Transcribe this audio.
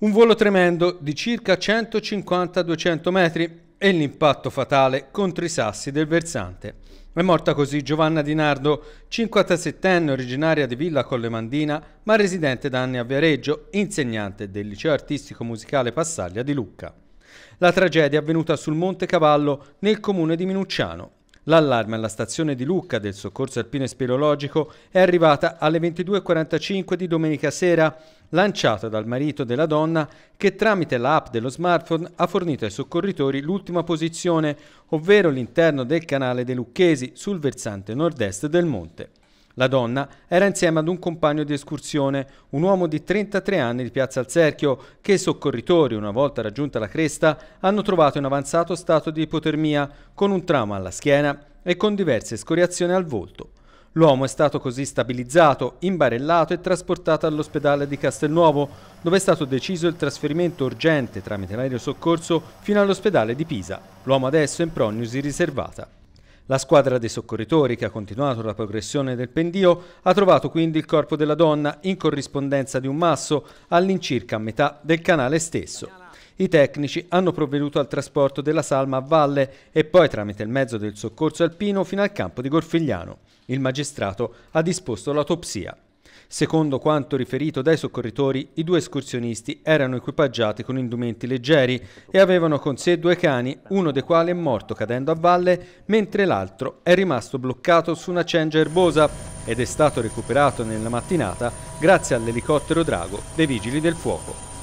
Un volo tremendo di circa 150-200 metri e l'impatto fatale contro i sassi del versante. È morta così Giovanna Di Nardo, 57enne originaria di Villa Collemandina, ma residente da anni a Viareggio, insegnante del liceo artistico musicale Passaglia di Lucca. La tragedia è avvenuta sul Monte Cavallo nel comune di Minucciano. L'allarme alla stazione di Lucca del soccorso alpino e speleologico è arrivata alle 22.45 di domenica sera, lanciata dal marito della donna che tramite l'app dello smartphone ha fornito ai soccorritori l'ultima posizione, ovvero l'interno del canale dei Lucchesi sul versante nord-est del monte. La donna era insieme ad un compagno di escursione, un uomo di 33 anni di Piazza al Cerchio, che i soccorritori, una volta raggiunta la cresta, hanno trovato in avanzato stato di ipotermia, con un trauma alla schiena e con diverse scoriazioni al volto. L'uomo è stato così stabilizzato, imbarellato e trasportato all'ospedale di Castelnuovo, dove è stato deciso il trasferimento urgente tramite l'aereo soccorso fino all'ospedale di Pisa. L'uomo adesso è in prognosi riservata. La squadra dei soccorritori, che ha continuato la progressione del pendio, ha trovato quindi il corpo della donna in corrispondenza di un masso all'incirca metà del canale stesso. I tecnici hanno provveduto al trasporto della salma a valle e poi tramite il mezzo del soccorso alpino fino al campo di Gorfigliano. Il magistrato ha disposto l'autopsia. Secondo quanto riferito dai soccorritori, i due escursionisti erano equipaggiati con indumenti leggeri e avevano con sé due cani, uno dei quali è morto cadendo a valle, mentre l'altro è rimasto bloccato su una cengia erbosa ed è stato recuperato nella mattinata grazie all'elicottero Drago dei Vigili del Fuoco.